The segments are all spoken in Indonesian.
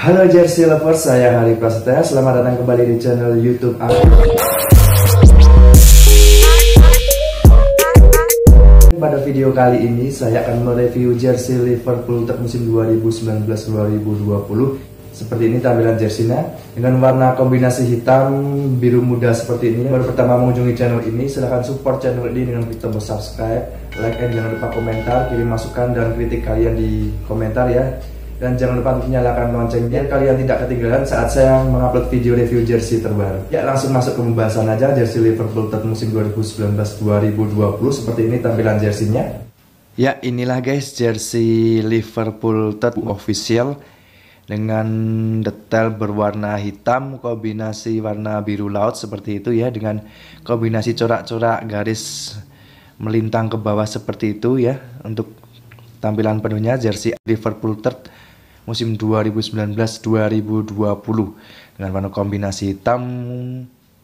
Halo Jersey Lovers, saya Hari Prasetya. Selamat datang kembali di channel YouTube aku. Pada video kali ini saya akan mereview jersey Liverpool untuk musim 2019-2020. Seperti ini tampilan jersinya dengan warna kombinasi hitam biru muda seperti ini. Baru pertama mengunjungi channel ini, silahkan support channel ini dengan klik tombol subscribe, like, dan jangan lupa komentar, kirim masukan dan kritik kalian di komentar ya dan jangan lupa nyalakan lonceng biar kalian tidak ketinggalan saat saya mengupload video review jersey terbaru. Ya langsung masuk ke pembahasan aja jersey Liverpool Third musim 2019-2020 seperti ini tampilan jerseynya. Ya inilah guys jersey Liverpool Third official dengan detail berwarna hitam kombinasi warna biru laut seperti itu ya dengan kombinasi corak-corak garis melintang ke bawah seperti itu ya untuk tampilan penuhnya jersey Liverpool Third musim 2019-2020 dengan warna kombinasi hitam,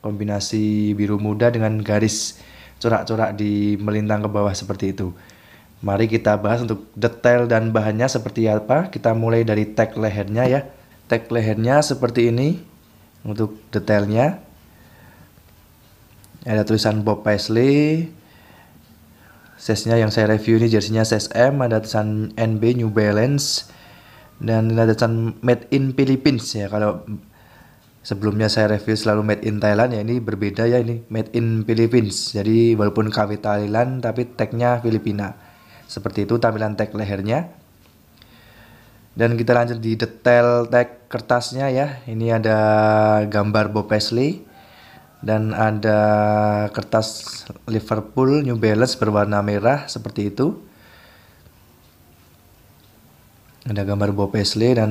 kombinasi biru muda dengan garis corak-corak di melintang ke bawah seperti itu. Mari kita bahas untuk detail dan bahannya seperti apa. Kita mulai dari tag lehernya ya. Tag lehernya seperti ini untuk detailnya. Ada tulisan Bob Paisley. Size-nya yang saya review ini jersinya size M, ada tulisan NB New Balance dan landasan made in Philippines ya kalau sebelumnya saya review selalu made in Thailand ya ini berbeda ya ini made in Philippines jadi walaupun KW Thailand tapi tagnya Filipina seperti itu tampilan tag lehernya dan kita lanjut di detail tag kertasnya ya ini ada gambar Bob Paisley dan ada kertas Liverpool New Balance berwarna merah seperti itu ada gambar Bob Paisley dan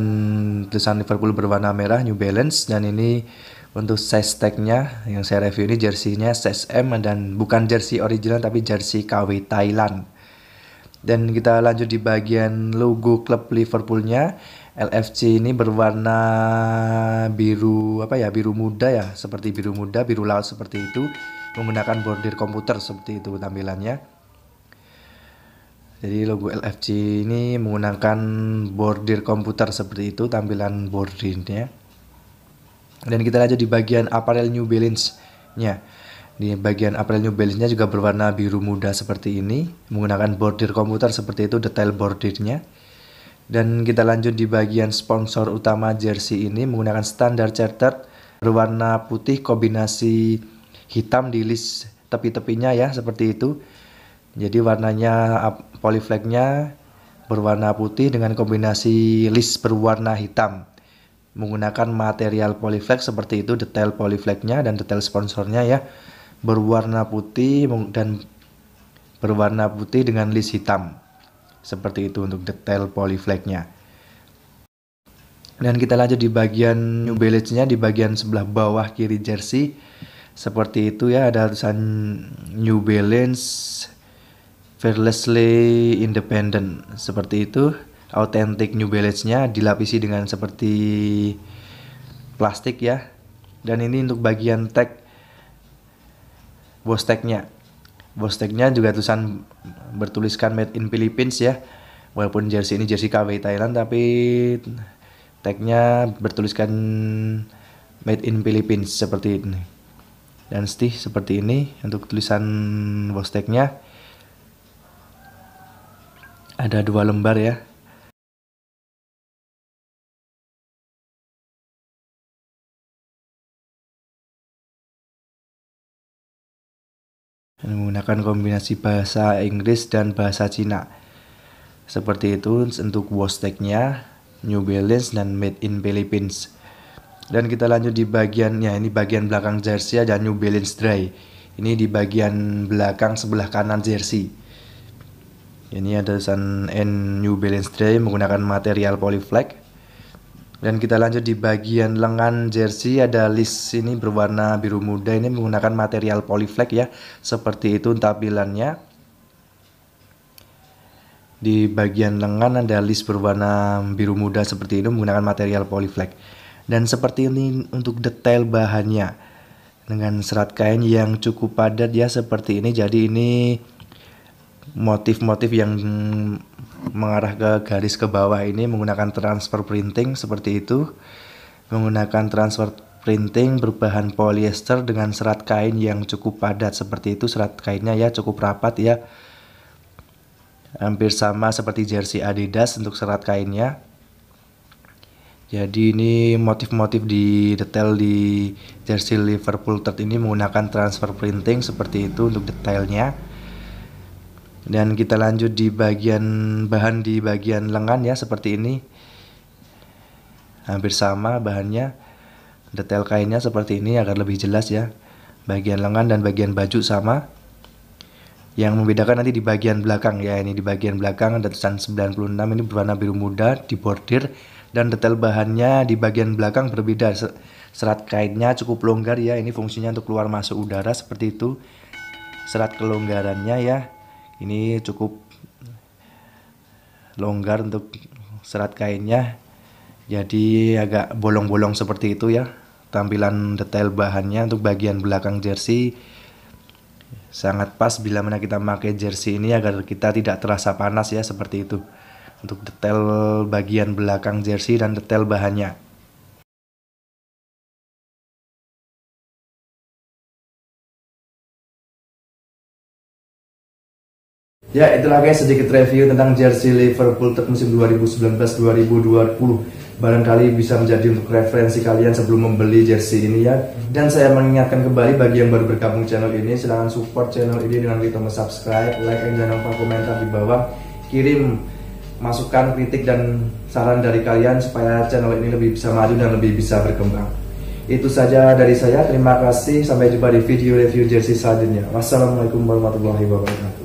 tulisan Liverpool berwarna merah New Balance dan ini untuk size tagnya yang saya review ini jersinya size M dan bukan jersey original tapi jersey KW Thailand dan kita lanjut di bagian logo klub Liverpoolnya LFC ini berwarna biru apa ya biru muda ya seperti biru muda biru laut seperti itu menggunakan bordir komputer seperti itu tampilannya jadi logo LFG ini menggunakan bordir komputer seperti itu tampilan bordirnya. Dan kita lanjut di bagian aparel New Balance-nya. Di bagian aparel New Balance-nya juga berwarna biru muda seperti ini, menggunakan bordir komputer seperti itu detail bordirnya. Dan kita lanjut di bagian sponsor utama jersey ini menggunakan standar charter berwarna putih kombinasi hitam di list tepi-tepinya ya seperti itu jadi warnanya polyflagnya berwarna putih dengan kombinasi list berwarna hitam. Menggunakan material polyflag seperti itu detail polyflagnya dan detail sponsornya ya. Berwarna putih dan berwarna putih dengan list hitam. Seperti itu untuk detail polyflagnya. Dan kita lanjut di bagian New Balance-nya di bagian sebelah bawah kiri jersey. Seperti itu ya ada tulisan New Balance fearlessly independent. Seperti itu, authentic New Balance-nya dilapisi dengan seperti plastik ya. Dan ini untuk bagian tag bos tag-nya. Boss tag-nya juga tulisan bertuliskan made in Philippines ya. Walaupun jersey ini jersey KW Thailand tapi tag-nya bertuliskan made in Philippines seperti ini. Dan stih seperti ini untuk tulisan bos tag-nya ada dua lembar ya. Dan menggunakan kombinasi bahasa Inggris dan bahasa Cina. Seperti itu untuk wash tag-nya, New Balance dan Made in Philippines. Dan kita lanjut di bagian ya ini bagian belakang jersey ada New Balance dry. Ini di bagian belakang sebelah kanan jersey. Ini ada Sun N New Balance Day menggunakan material polyflex. Dan kita lanjut di bagian lengan jersey ada list ini berwarna biru muda ini menggunakan material polyflex ya. Seperti itu tampilannya. Di bagian lengan ada list berwarna biru muda seperti ini menggunakan material polyflex. Dan seperti ini untuk detail bahannya. Dengan serat kain yang cukup padat ya seperti ini. Jadi ini motif-motif yang mengarah ke garis ke bawah ini menggunakan transfer printing seperti itu menggunakan transfer printing berbahan polyester dengan serat kain yang cukup padat seperti itu serat kainnya ya cukup rapat ya hampir sama seperti jersey Adidas untuk serat kainnya jadi ini motif-motif di detail di jersey Liverpool third ini menggunakan transfer printing seperti itu untuk detailnya dan kita lanjut di bagian bahan di bagian lengan ya seperti ini. Hampir sama bahannya. Detail kainnya seperti ini agar lebih jelas ya. Bagian lengan dan bagian baju sama. Yang membedakan nanti di bagian belakang ya. Ini di bagian belakang ada tulisan 96 ini berwarna biru muda di bordir dan detail bahannya di bagian belakang berbeda. Serat kainnya cukup longgar ya. Ini fungsinya untuk keluar masuk udara seperti itu. Serat kelonggarannya ya ini cukup longgar untuk serat kainnya jadi agak bolong-bolong seperti itu ya tampilan detail bahannya untuk bagian belakang jersey sangat pas bila mana kita pakai jersey ini agar kita tidak terasa panas ya seperti itu untuk detail bagian belakang jersey dan detail bahannya Ya, itulah guys sedikit review tentang jersey Liverpool untuk musim 2019-2020 barangkali bisa menjadi untuk referensi kalian sebelum membeli jersey ini ya. Dan saya mengingatkan kembali bagi yang baru bergabung channel ini, silahkan support channel ini dengan klik tombol subscribe, like, dan jangan lupa komentar di bawah. Kirim masukan, kritik, dan saran dari kalian supaya channel ini lebih bisa maju dan lebih bisa berkembang. Itu saja dari saya, terima kasih, sampai jumpa di video review jersey selanjutnya. Wassalamualaikum warahmatullahi wabarakatuh.